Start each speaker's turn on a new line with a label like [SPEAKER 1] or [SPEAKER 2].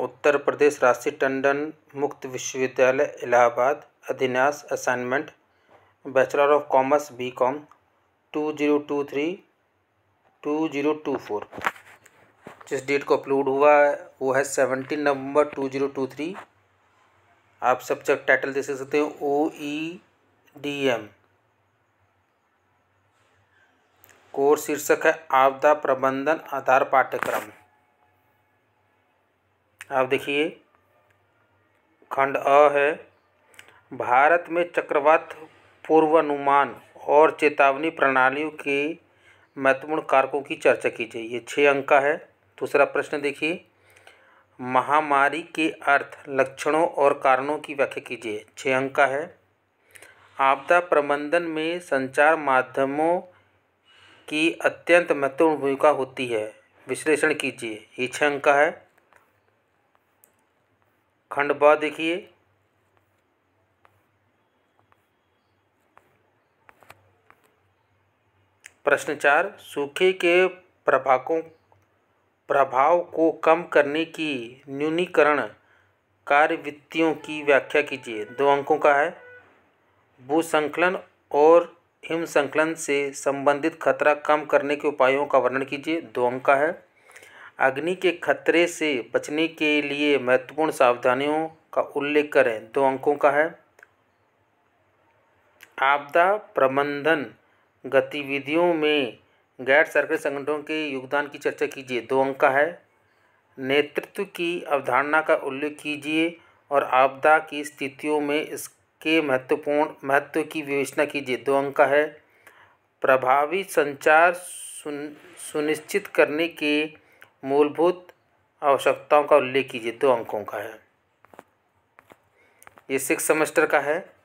[SPEAKER 1] उत्तर प्रदेश राशि टंडन मुक्त विश्वविद्यालय इलाहाबाद अधिन्यास assignment bachelor of commerce B Com two zero two three two zero two four जिस डेट को अपलोड हुआ है वो है सेवनटीन नवंबर टू जीरो टू थ्री आप सब चेक टाइटल देख सकते हैं O E D M course शीर्षक है आपदा प्रबंधन आधार पाठ्यक्रम आप देखिए खंड अ है भारत में चक्रवात पूर्वानुमान और चेतावनी प्रणालियों के महत्वपूर्ण कारकों की चर्चा की जाए ये छः अंक का है दूसरा प्रश्न देखिए महामारी के अर्थ लक्षणों और कारणों की व्याख्या कीजिए छः अंक का है आपदा प्रबंधन में संचार माध्यमों की अत्यंत महत्वपूर्ण भूमिका होती है विश्लेषण कीजिए ये छः अंक का है खंड ब देखिए प्रश्न चार सूखे के प्रभाकों प्रभाव को कम करने की न्यूनीकरण कार्यवृत्तियों की व्याख्या कीजिए दो अंकों का है भूसंकलन और हिमसंकलन से संबंधित खतरा कम करने के उपायों का वर्णन कीजिए दो अंक का है अग्नि के खतरे से बचने के लिए महत्वपूर्ण सावधानियों का उल्लेख करें दो अंकों का है आपदा प्रबंधन गतिविधियों में गैर सरकारी संगठनों के योगदान की चर्चा कीजिए दो अंक का है नेतृत्व की अवधारणा का उल्लेख कीजिए और आपदा की स्थितियों में इसके महत्वपूर्ण महत्व की विवेचना कीजिए दो अंक का है प्रभावी संचार सुन, सुनिश्चित करने के मूलभूत आवश्यकताओं का उल्लेख कीजिए दो अंकों का है ये सिक्स सेमेस्टर का है